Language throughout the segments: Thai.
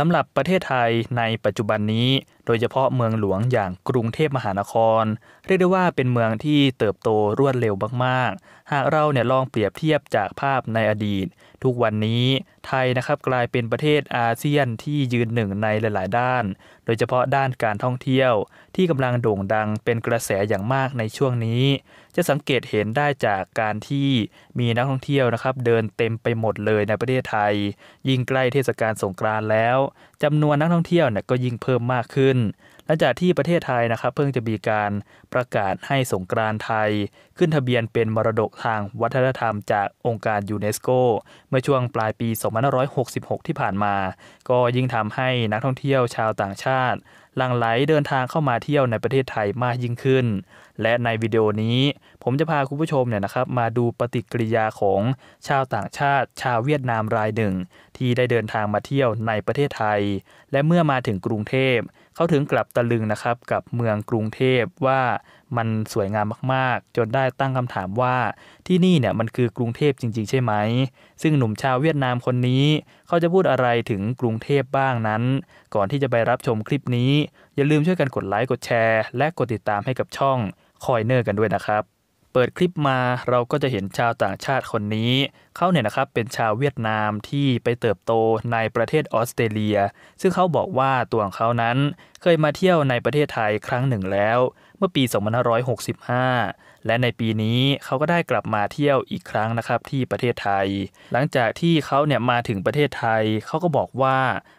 สำหรับประเทศไทยในปัจจุบันนี้ โดยเฉพาะเมืองหลวงอย่างกรุงเทพมหานคร เรียกได้ว่าเป็นเมืองที่เติบโตรวดเร็วมากๆ หากเราเนี่ยลองเปรียบเทียบจากภาพในอดีต ทุกวันนี้ไทยนะครับกลายเป็นประเทศอาเซียนที่ยืนหนึ่งในหลายๆ ด้าน โดยเฉพาะด้านการท่องเที่ยว ที่กำลังโด่งดังเป็นกระแสอย่างมากในช่วงนี้ จะสังเกตเห็นได้จากการที่มีนักท่องเที่ยวนะครับ เดินเต็มไปหมดเลยในประเทศไทย ยิ่งใกล้เทศกาลสงกรานต์แล้วจำนวนนักท่องเที่ยวเนี่ยก็ยิ่งเพิ่มมากขึ้นหลังจากที่ประเทศไทยนะครับเพิ่งจะมีการประกาศให้สงกรานต์ไทยขึ้นทะเบียนเป็นมรดกทางวัฒนธรรมจากองค์การยูเนสโกเมื่อช่วงปลายปี 2566 ที่ผ่านมา ก็ยิ่งทำให้นักท่องเที่ยวชาวต่างชาติ หลังไหลเดินทางเข้ามาเที่ยวในประเทศไทยมากยิ่งขึ้น และในวิดีโอนี้ ผมจะพาคุณผู้ชมเนี่ยนะครับมาดูปฏิกิริยาของชาวต่างชาติ ชาวเวียดนามรายหนึ่งที่ได้เดินทางมาเที่ยวในประเทศไทย และเมื่อมาถึงกรุงเทพเขาถึงกลับตะลึงนะครับกับเมืองกรุงเทพว่ามันสวยงามมากๆ จนได้ตั้งคำถามว่าที่นี่เนี่ยมันคือกรุงเทพจริงๆใช่ไหม ซึ่งหนุ่มชาวเวียดนามคนนี้เขาจะพูดอะไรถึงกรุงเทพบ้างนั้น ก่อนที่จะไปรับชมคลิปนี้ อย่าลืมช่วยกันกดไลค์ กดแชร์และกดติดตามให้กับช่องคอยเนอร์กันด้วยนะครับเปิดคลิปมาเราก็จะเห็นชาวต่างชาติคนนี้ เขาเนี่ยนะครับเป็นชาวเวียดนามที่ไปเติบโตในประเทศออสเตรเลีย ซึ่งเขาบอกว่าตัวของเขานั้นเคยมาเที่ยวในประเทศไทยครั้งหนึ่งแล้ว เมื่อปี 2565และในปีนี้เขาก็ได้กลับมาเที่ยวอีกครั้งนะครับที่ประเทศไทย หลังจากที่เขาเนี่ยมาถึงประเทศไทยเขาก็บอกว่า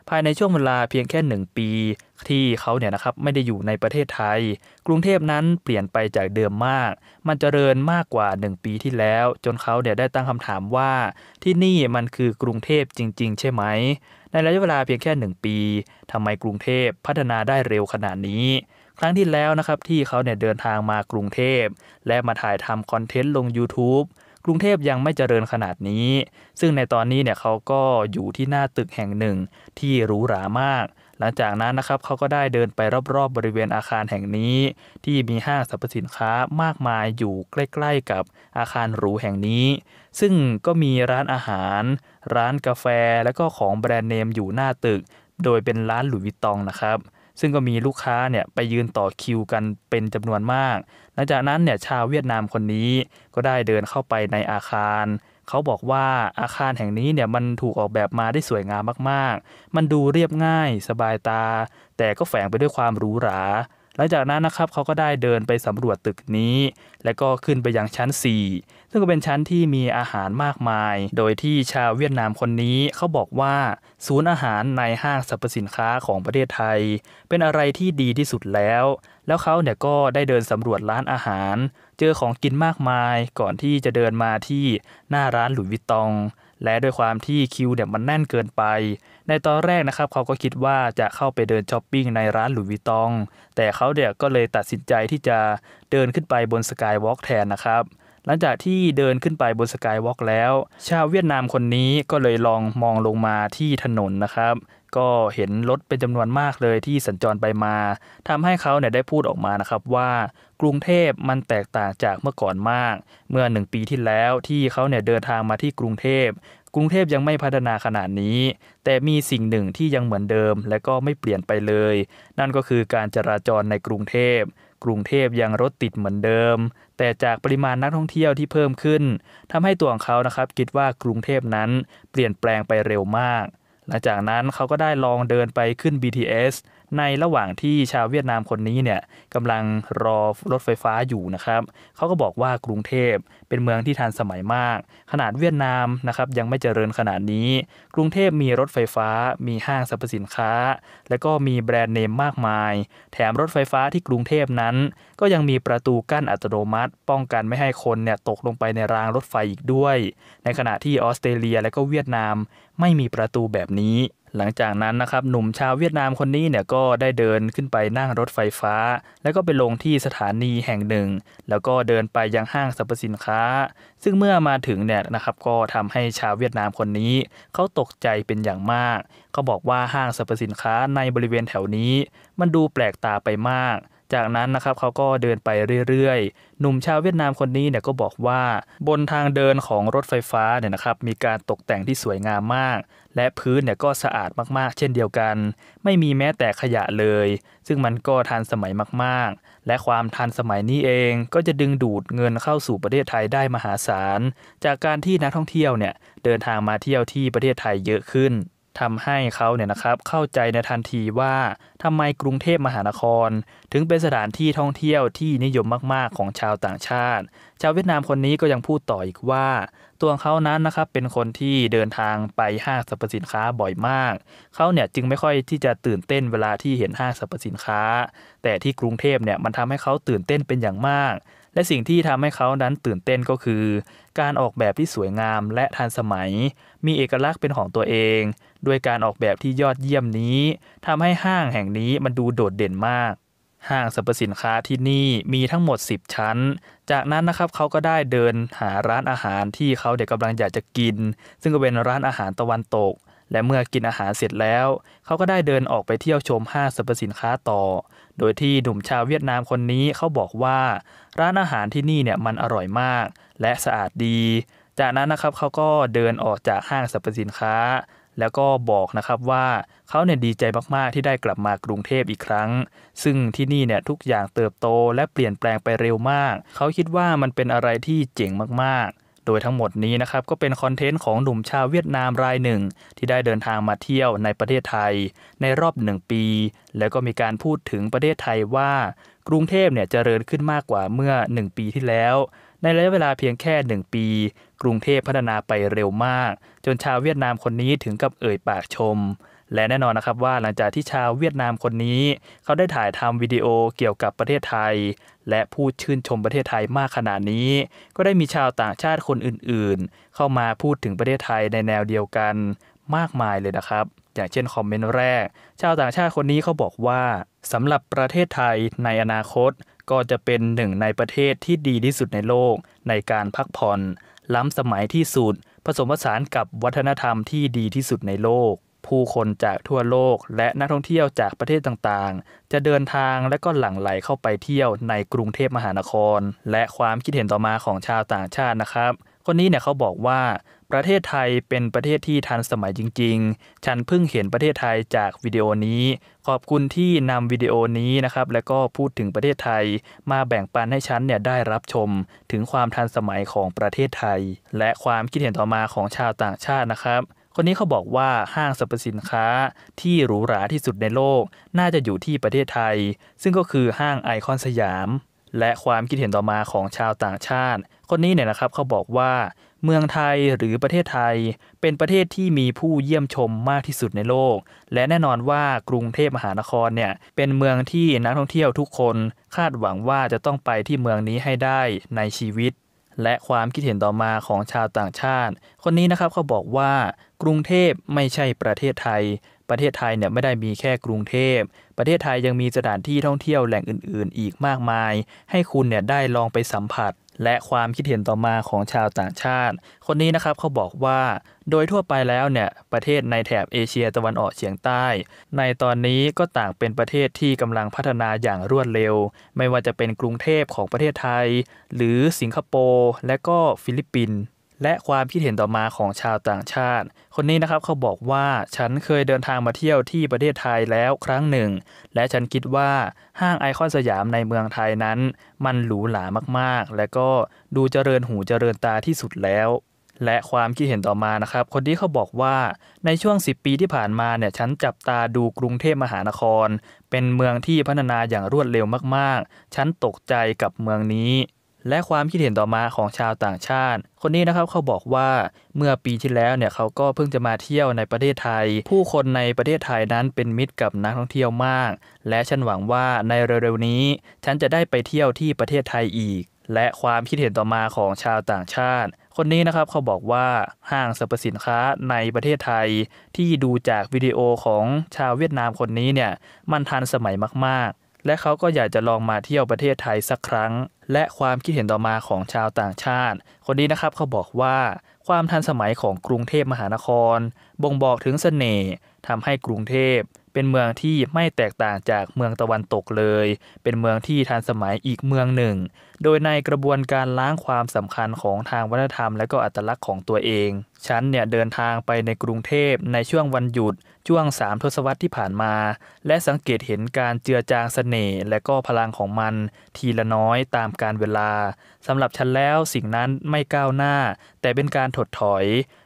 ภายในช่วงเวลาเพียงแค่หนึ่งปี ที่เขาเนี่ยนะครับไม่ได้อยู่ในประเทศไทย กรุงเทพนั้นเปลี่ยนไปจากเดิมมาก มันเจริญมากกว่า 1 ปีที่แล้ว จนเขาเนี่ยได้ตั้งคำถามว่าที่นี่มันคือกรุงเทพจริง ๆ ใช่ไหม ในระยะเวลาเพียงแค่ 1 ปีทำไมกรุงเทพพัฒนาได้เร็วขนาดนี้ครั้งที่แล้วนะครับที่เขาเนี่ยเดินทางมากรุงเทพและมาถ่ายทำคอนเทนต์ ลง YouTube กรุงเทพยังไม่เจริญขนาดนี้ ซึ่งในตอนนี้เนี่ยเขาก็อยู่ที่หน้าตึกแห่งหนึ่งที่หรูหรามาก หลังจากนั้นนะครับเขาก็ได้เดินไปรอบๆบริเวณอาคารแห่งนี้ ที่มีห้างสรรพสินค้ามากมายอยู่ใกล้ ๆ กับอาคารหรูแห่งนี้ ซึ่งก็มีร้านอาหาร ร้านกาแฟและก็ของแบรนด์เนมอยู่หน้าตึก โดยเป็นร้านหลุยส์วิตตองนะครับซึ่งก็มีลูกค้าเนี่ยไปยืนต่อคิว กันเป็นจำนวนมาก หลังจากนั้นเนี่ยชาวเวียดนามคนนี้ก็ได้เดินเข้าไปในอาคาร เขาบอกว่าอาคารแห่งนี้เนี่ยมันถูกออกแบบมาได้สวยงามมากๆ มันดูเรียบง่ายสบายตา แต่ก็แฝงไปด้วยความหรูหรา หลังจากนั้นนะครับเขาก็ได้เดินไปสำรวจตึกนี้ และก็ขึ้นไปยังชั้น 4ึ่งก็เป็นชั้นที่มีอาหารมากมาย โดยที่ชาวเวียดนามคนนี้เขาบอกว่าศูนย์อาหารในห้างสรรพสินค้าของประเทศไทย เป็นอะไรที่ดีที่สุดแล้ว แล้วเขาเนี่ยก็ได้เดินสำรวจร้านอาหาร เจอของกินมากมาย ก่อนที่จะเดินมาที่หน้าร้านหลุยวิตตอง และด้วยความที่คิวเนี่ยมันแน่นเกินไป ในตอนแรกนะครับเขาก็คิดว่าจะเข้าไปเดินช้อปปิ้งในร้านหลุยวิตตอง แต่เขาเดี่ยก็เลยตัดสินใจที่จะเดินขึ้นไปบนสกายวอล์กแทนนะครับหลังจากที่เดินขึ้นไปบนสกายวอล์กแล้ว ชาวเวียดนามคนนี้ก็เลยลองมองลงมาที่ถนนนะครับ ก็เห็นรถเป็นจำนวนมากเลยที่สัญจรไปมาทำให้เขาเนี่ยได้พูดออกมานะครับว่ากรุงเทพมันแตกต่างจากเมื่อก่อนมาก เมื่อหนึ่งปีที่แล้ว ที่เขาเนี่ยเดินทางมาที่กรุงเทพกรุงเทพยังไม่พัฒนาขนาดนี้ แต่มีสิ่งหนึ่งที่ยังเหมือนเดิม และก็ไม่เปลี่ยนไปเลย นั่นก็คือการจราจรในกรุงเทพกรุงเทพยังรถติดเหมือนเดิม แต่จากปริมาณนักท่องเที่ยวที่เพิ่มขึ้น ทำให้ตัวของเขานะครับคิดว่ากรุงเทพนั้นเปลี่ยนแปลงไปเร็วมาก หลังจากนั้นเขาก็ได้ลองเดินไปขึ้น BTS ในระหว่างที่ชาวเวียดนามคนนี้เนี่ยกำลังรอรถไฟฟ้าอยู่นะครับ เขาก็บอกว่ากรุงเทพเป็นเมืองที่ทันสมัยมาก ขนาดเวียดนามนะครับยังไม่เจริญขนาดนี้ กรุงเทพมีรถไฟฟ้ามีห้างสรรพสินค้า และก็มีแบรนด์เนมมากมาย แถมรถไฟฟ้าที่กรุงเทพนั้น ก็ยังมีประตูกั้นอัตโนมัติ ป้องกันไม่ให้คนเนี่ยตกลงไปในรางรถไฟอีกด้วย ในขณะที่ออสเตรเลียและก็เวียดนามไม่มีประตูแบบนี้หลังจากนั้นนะครับหนุ่มชาวเวียดนามคนนี้เนี่ยก็ได้เดินขึ้นไปนั่งรถไฟฟ้า แล้วก็ไปลงที่สถานีแห่งหนึ่ง แล้วก็เดินไปยังห้างสรรพสินค้า ซึ่งเมื่อมาถึงเนี่ยนะครับก็ทำให้ชาวเวียดนามคนนี้เขาตกใจเป็นอย่างมากเขาบอกว่าห้างสรรพสินค้าในบริเวณแถวนี้ มันดูแปลกตาไปมากจากนั้นนะครับเขาก็เดินไปเรื่อยๆ หนุ่มชาวเวียดนามคนนี้เนี่ยก็บอกว่าบนทางเดินของรถไฟฟ้าเนี่ยนะครับมีการตกแต่งที่สวยงามมาก และพื้นเนี่ยก็สะอาดมากๆเช่นเดียวกัน ไม่มีแม้แต่ขยะเลย ซึ่งมันก็ทันสมัยมากๆ และความทันสมัยนี้เองก็จะดึงดูดเงินเข้าสู่ประเทศไทยได้มหาศาล จากการที่นักท่องเที่ยวเนี่ยเดินทางมาเที่ยวที่ประเทศไทยเยอะขึ้นทำให้เขาเนี่ยนะครับเข้าใจในทันทีว่าทำไมกรุงเทพมหานครถึงเป็นสถานที่ท่องเที่ยวที่นิยมมาก ๆ ของชาวต่างชาติ ชาวเวียดนามคนนี้ก็ยังพูดต่ออีกว่า ตัวเขานั้นนะครับเป็นคนที่เดินทางไปห้างสรรพสินค้าบ่อยมาก เขาเนี่ยจึงไม่ค่อยที่จะตื่นเต้นเวลาที่เห็นห้างสรรพสินค้า แต่ที่กรุงเทพเนี่ยมันทำให้เขาตื่นเต้นเป็นอย่างมาก และสิ่งที่ทำให้เขานั้นตื่นเต้นก็คือ การออกแบบที่สวยงามและทันสมัย มีเอกลักษณ์เป็นของตัวเอง ด้วยการออกแบบที่ยอดเยี่ยมนี้ทำให้ห้างแห่งงนี้มันดูโดดเด่นมาก ห้างสรรพสินค้าที่นี่มีทั้งหมด 10 ชั้น จากนั้นนะครับเขาก็ได้เดินหาร้านอาหารที่เขาเด็กกำลังอยากจะกิน ซึ่งก็เป็นร้านอาหารตะวันตก และเมื่อกินอาหารเสร็จแล้วเขาก็ได้เดินออกไปเที่ยวชมห้างสรรพสินค้าต่อ โดยที่หนุ่มชาวเวียดนามคนนี้เขาบอกว่าร้านอาหารที่นี่เนี่ยมันอร่อยมากและสะอาดดี จากนั้นนะครับเขาก็เดินออกจากห้างสรรพสินค้าแล้วก็บอกนะครับว่าเขาเนี่ยดีใจมาก ๆ ที่ได้กลับมากรุงเทพอีกครั้ง ซึ่งที่นี่เนี่ยทุกอย่างเติบโต และเปลี่ยนแปลงไปเร็วมาก เขาคิดว่ามันเป็นอะไรที่เจ๋งมาก ๆ โดยทั้งหมดนี้นะครับก็เป็นคอนเทนต์ของหนุ่มชาวเวียดนามรายหนึ่ง ที่ได้เดินทางมาเที่ยวในประเทศไทย ในรอบหนึ่งปี แล้วก็มีการพูดถึงประเทศไทยว่า กรุงเทพเนี่ยจเจริญขึ้นมากกว่าเมื่อ 1 ปีที่แล้วในระยะเวลาเพียงแค่ 1 ปี กรุงเทพพัฒนาไปเร็วมาก จนชาวเวียดนามคนนี้ถึงกับเอ่ยปากชม และแน่นอนนะครับว่าหลังจากที่ชาวเวียดนามคนนี้ เขาได้ถ่ายทำวิดีโอเกี่ยวกับประเทศไทย และพูดชื่นชมประเทศไทยมากขนาดนี้ ก็ได้มีชาวต่างชาติคนอื่น ๆ เข้ามาพูดถึงประเทศไทยในแนวเดียวกันมากมายเลยนะครับ อย่างเช่นคอมเมนต์แรกชาวต่างชาติคนนี้เขาบอกว่าสำหรับประเทศไทยในอนาคตก็จะเป็นหนึ่งในประเทศที่ดีที่สุดในโลก ในการพักผ่อนล้ำสมัยที่สุด ผสมผสานกับวัฒนธรรมที่ดีที่สุดในโลก ผู้คนจากทั่วโลก และนักท่องเที่ยวจากประเทศต่างๆ จะเดินทางและก็หลั่งไหลเข้าไปเที่ยวในกรุงเทพมหานคร และความคิดเห็นต่อมาของชาวต่างชาตินะครับ คนนี้เนี่ยเขาบอกว่าประเทศไทยเป็นประเทศที่ทันสมัยจริงๆ ฉันเพิ่งเห็นประเทศไทยจากวิดีโอนี้ ขอบคุณที่นำวิดีโอนี้นะครับและก็พูดถึงประเทศไทยมาแบ่งปันให้ฉันเนี่ยได้รับชมถึงความทันสมัยของประเทศไทย และความคิดเห็นต่อมาของชาวต่างชาตินะครับ คนนี้เขาบอกว่าห้างสรรพสินค้าที่หรูหราที่สุดในโลกน่าจะอยู่ที่ประเทศไทย ซึ่งก็คือห้างไอคอนสยาม และความคิดเห็นต่อมาของชาวต่างชาติ คนนี้เนี่ยนะครับเขาบอกว่าเมืองไทยหรือประเทศไทยเป็นประเทศที่มีผู้เยี่ยมชมมากที่สุดในโลก และแน่นอนว่ากรุงเทพมหานครเนี่ย เป็นเมืองที่นักท่องเที่ยวทุกคนคาดหวังว่าจะต้องไปที่เมืองนี้ให้ได้ในชีวิต และความคิดเห็นต่อมาของชาวต่างชาติ คนนี้นะครับเขาบอกว่ากรุงเทพไม่ใช่ประเทศไทย ประเทศไทยเนี่ยไม่ได้มีแค่กรุงเทพประเทศไทยยังมีสถานที่ท่องเที่ยวแหล่งอื่น ๆ อีกมากมาย ให้คุณเนี่ยได้ลองไปสัมผัสและความคิดเห็นต่อมาของชาวต่างชาติ คนนี้นะครับเขาบอกว่า โดยทั่วไปแล้วเนี่ยประเทศในแถบเอเชียตะวันออกเฉียงใต้ ในตอนนี้ก็ต่างเป็นประเทศที่กำลังพัฒนาอย่างรวดเร็ว ไม่ว่าจะเป็นกรุงเทพของประเทศไทย หรือสิงคโปร์และก็ฟิลิปปินส์และความคิดเห็นต่อมาของชาวต่างชาติ คนนี้นะครับเขาบอกว่าฉันเคยเดินทางมาเที่ยวที่ประเทศไทยแล้วครั้งหนึ่ง และฉันคิดว่าห้างไอคอนสยามในเมืองไทยนั้น มันหรูหรามากๆ และก็ดูเจริญหูเจริญตาที่สุดแล้ว และความคิดเห็นต่อมานะครับ คนที่เขาบอกว่าในช่วง 10 ปีที่ผ่านมาเนี่ย ฉันจับตาดูกรุงเทพมหานคร เป็นเมืองที่พัฒนาอย่างรวดเร็วมากๆ ฉันตกใจกับเมืองนี้และความคิดเห็นต่อมาของชาวต่างชาติ คนนี้นะครับเขาบอกว่าเมื่อปีที่แล้วเนี่ยเขาก็เพิ่งจะมาเที่ยวในประเทศไทย ผู้คนในประเทศไทยนั้นเป็นมิตรกับนักท่องเที่ยวมาก และฉันหวังว่าในเร็วๆนี้ ฉันจะได้ไปเที่ยวที่ประเทศไทยอีก และความคิดเห็นต่อมาของชาวต่างชาติ คนนี้นะครับเขาบอกว่า ห้างสรรพสินค้าในประเทศไทย ที่ดูจากวิดีโอของชาวเวียดนามคนนี้เนี่ยมันทันสมัยมาก ๆและเขาก็อยากจะลองมาเที่ยวประเทศไทยสักครั้ง และความคิดเห็นต่อมาของชาวต่างชาติ คนนี้นะครับเขาบอกว่า ความทันสมัยของกรุงเทพมหานคร บ่งบอกถึงสเสน่ห์ทำให้กรุงเทพ เป็นเมืองที่ไม่แตกต่างจากเมืองตะวันตกเลย เป็นเมืองที่ทันสมัยอีกเมืองหนึ่ง โดยในกระบวนการล้างความสำคัญของทางวัฒนธรรมและก็อัตลักษณ์ของตัวเองฉันเนี่ยเดินทางไปในกรุงเทพในช่วงวันหยุดช่วงสามทศวรรษที่ผ่านมา และสังเกตเห็นการเจือจางสเสน่ห์และก็พลังของมัน ทีละน้อยตามการเวลา สำหรับฉันแล้วสิ่งนั้นไม่ก้าวหน้า แต่เป็นการถดถอย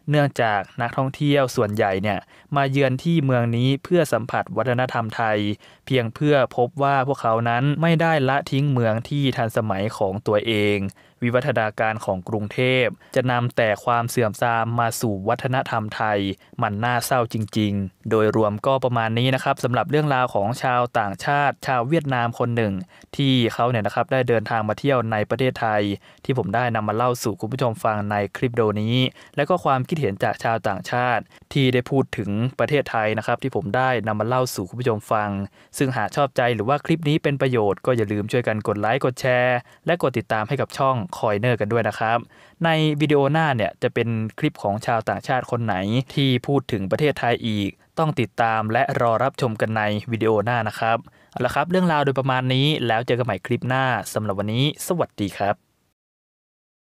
เนื่องจากนักท่องเที่ยวส่วนใหญ่เนี่ยมาเยือนที่เมืองนี้เพื่อสัมผัสวัฒนธรรมไทย เพียงเพื่อพบว่าพวกเขานั้นไม่ได้ละทิ้งเมืองที่ทันสมัยของตัวเองวิวัฒนาการของกรุงเทพจะนำแต่ความเสื่อมทรามมาสู่วัฒนธรรมไทย มันน่าเศร้าจริง ๆ โดยรวมก็ประมาณนี้นะครับสำหรับเรื่องราวของชาวต่างชาติ ชาวเวียดนามคนหนึ่ง ที่เขาเนี่ยนะครับได้เดินทางมาเที่ยวในประเทศไทย ที่ผมได้นำมาเล่าสู่คุณผู้ชมฟังในคลิปโดนี้ และก็ความคิดเห็นจากชาวต่างชาติที่ได้พูดถึงประเทศไทยนะครับที่ผมได้นำมาเล่าสู่คุณผู้ชมฟัง ซึ่งหากชอบใจหรือว่าคลิปนี้เป็นประโยชน์ก็อย่าลืมช่วยกันกดไลค์กดแชร์ และกดติดตามให้กับช่องคอยเนอร์กันด้วยนะครับ ในวิดีโอหน้าเนี่ย จะเป็นคลิปของชาวต่างชาติคนไหนที่พูดถึงประเทศไทยอีก ต้องติดตามและรอรับชมกันในวิดีโอหน้านะครับเอาละครับเรื่องราวโดยประมาณนี้แล้วเจอกันใหม่คลิปหน้าสำหรับวันนี้ สวัสดีครับ